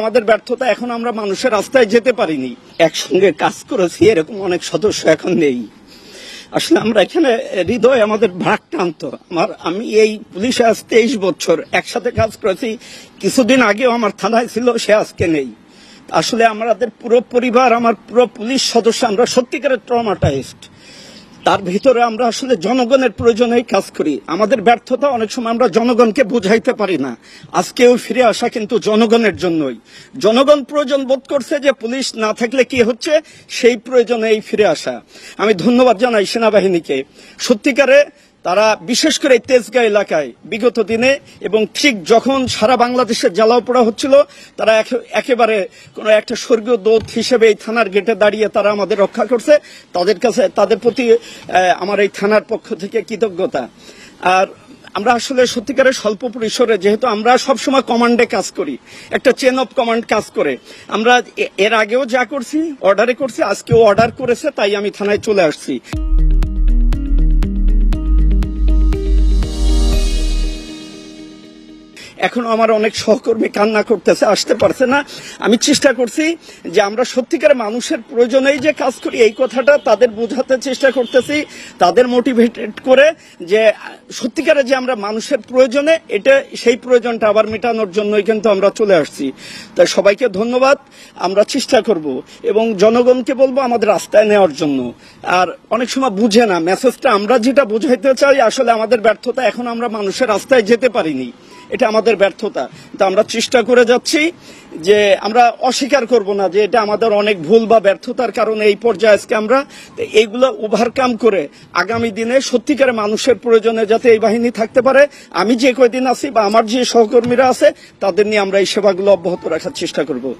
আমাদের ব্যর্থতা এখন আমরা মানুষের রাস্তায় যেতে পারিনি একসঙ্গে কাজ করেছি এরকম অনেক সদস্য এখন নেই আসলে আমরা এখানে হৃদয় আমাদের ভাগ টানত আমার আমি এই পুলিশে আজ তেইশ বছর একসাথে কাজ করেছি কিছুদিন আগেও আমার থানায় ছিল সে আজকে নেই আসলে আমাদের পুরো পরিবার আমার পুরো পুলিশ সদস্য আমরা সত্যিকারের ট্রমাটাইজড তার ভিতরে আমরা আসলে জনগণের প্রয়োজনেই কাজ করি আমাদের ব্যর্থতা অনেক সময় আমরা জনগণকে বুঝাইতে পারি না আজকেও ফিরে আসা কিন্তু জনগণের জন্যই জনগণ প্রয়োজন বোধ করছে যে পুলিশ না থাকলে কি হচ্ছে সেই প্রয়োজনেই ফিরে আসা আমি ধন্যবাদ জানাই সেনাবাহিনীকে সত্যিকারে তারা বিশেষ করে তেজগাঁ এলাকায় বিগত দিনে এবং ঠিক যখন সারা বাংলাদেশের জ্বালাও পোড়া হচ্ছিল তারা একেবারে কোনো একটা স্বর্গীয় দোত হিসেবে এই থানার গেটে দাঁড়িয়ে তারা আমাদের রক্ষা করছে তাদের কাছে তাদের প্রতি আমার এই থানার পক্ষ থেকে কৃতজ্ঞতা আর আমরা আসলে সত্যিকারের স্বল্প পরিসরে যেহেতু আমরা সবসময় কমান্ডে কাজ করি একটা চেন অফ কমান্ড কাজ করে আমরা এর আগেও যা করছি অর্ডারে করছি আজকেও অর্ডার করেছে তাই আমি থানায় চলে আসছি এখন আমার অনেক সহকর্মী কান্না করতেছে আসতে পারছে না আমি চেষ্টা করছি যে আমরা সত্যিকার মানুষের প্রয়োজনেই যে কাজ করি এই কথাটা তাদের বোঝাতে চেষ্টা করতেছি তাদের মোটিভেটেড করে যে সত্যিকারে যে আমরা মানুষের প্রয়োজনে এটা সেই প্রয়োজনটা আবার মেটানোর জন্যই কিন্তু আমরা চলে আসছি তাই সবাইকে ধন্যবাদ আমরা চেষ্টা করব এবং জনগণকে বলবো আমাদের রাস্তায় নেওয়ার জন্য আর অনেক সময় বুঝে না মেসেজটা আমরা যেটা বোঝাইতে চাই আসলে আমাদের ব্যর্থতা এখন আমরা মানুষের রাস্তায় যেতে পারিনি এটা আমাদের ব্যর্থতা তো আমরা চেষ্টা করে যাচ্ছি যে আমরা অস্বীকার করব না যে এটা আমাদের অনেক ভুল বা ব্যর্থতার কারণে এই পর্যায়ে আজকে আমরা এইগুলো ওভারকাম করে আগামী দিনে সত্যিকারে মানুষের প্রয়োজনে যাতে এই বাহিনী থাকতে পারে আমি যে কয়দিন আছি বা আমার যে সহকর্মীরা আছে তাদের নিয়ে আমরা এই সেবাগুলো অব্যাহত রাখার চেষ্টা করব